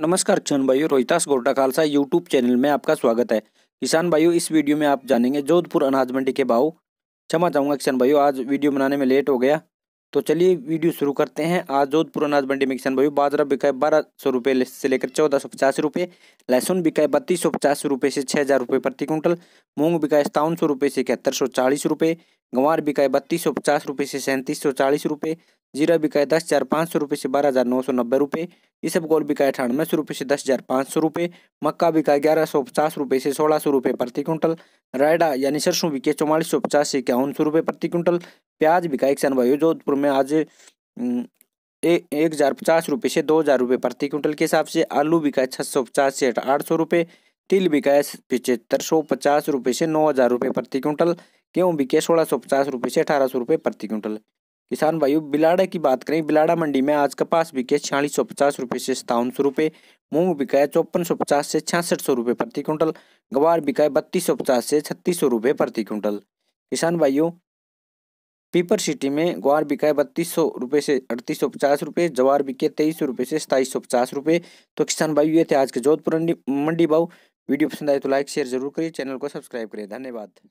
नमस्कार किसान भाइयों रोहितास गोड्डा खालसा यूट्यूब चैनल में आपका स्वागत है किसान भाइयों इस वीडियो में आप जानेंगे जोधपुर अनाज मंडी के भाव क्षमा चाहूँगा किसान भाइयों आज वीडियो बनाने में लेट हो गया तो चलिए वीडियो शुरू करते हैं आज जोधपुर अनाज मंडी में किसान भाइयों बाजरा बिकाए बारह सौ रुपये से लेकर चौदह सौ पचास रुपये लहसुन बिकाए बत्तीस सौ पचास रुपये से छः हज़ार रुपये प्रति क्विंटल मूंग बिकाए सतावन सौ रुपये से इकहत्तर सौ चालीस रुपये गंवार बिकाए बत्तीस सौ पचास रुपये से सैंतीस सौ चालीस रुपये जीरा बिकाए दस हज़ार पाँच सौ रुपये से बारह हज़ार नौ सौ नब्बे रुपये गोल बिकाए अठानवे सौ रुपये से दस हज़ार पाँच सौ रुपये मक्का बिकाए ग्यारह सौ पचास रुपये से सोलह सौ रुपये प्रति क्विंटल रायडा यानी सरसों बिके चौवालीस सौ पचास से इक्यावन सौ रुपये प्रति क्विंटल प्याज बिकाए किसान जोधपुर में आज एक हज़ार पचास रुपये से दो हज़ार रुपये प्रति क्विंटल के हिसाब से आलू बिकाए छः सौ पचास से आठ सौ रुपये तिल बिकाए पिचहत्तर सौ पचास रुपये से नौ हज़ार रुपये प्रति क्विंटल गेहूं बिके सोलह सौ पचास रुपये से अठारह सौ रुपये प्रति क्विंटल किसान भाइयों बिलाड़ा की बात करें बिलाड़ा मंडी में आज कपास बिके छियालीस सौ पचास रुपये से सतावन सौ रुपये मूंग बिकाए चौपन सौ पचास से छियासठ सौ रुपये प्रति क्विंटल गवार बिकाए बत्तीस सौ पचास से छत्तीस सौ रुपये प्रति क्विंटल किसान भाइयों पीपर सिटी में ग्वार बिकाए बत्तीस सौ रुपये से अड़तीस सौ पचास रुपये जवार बिके तेईस सौ रुपये से सताईस सौ पचास रुपये तो किसान भाई ये थे आज के जोधपुर मंडी भाव वीडियो पसंद आए तो लाइक शेयर जरूर करिए चैनल को सब्सक्राइब करिए धन्यवाद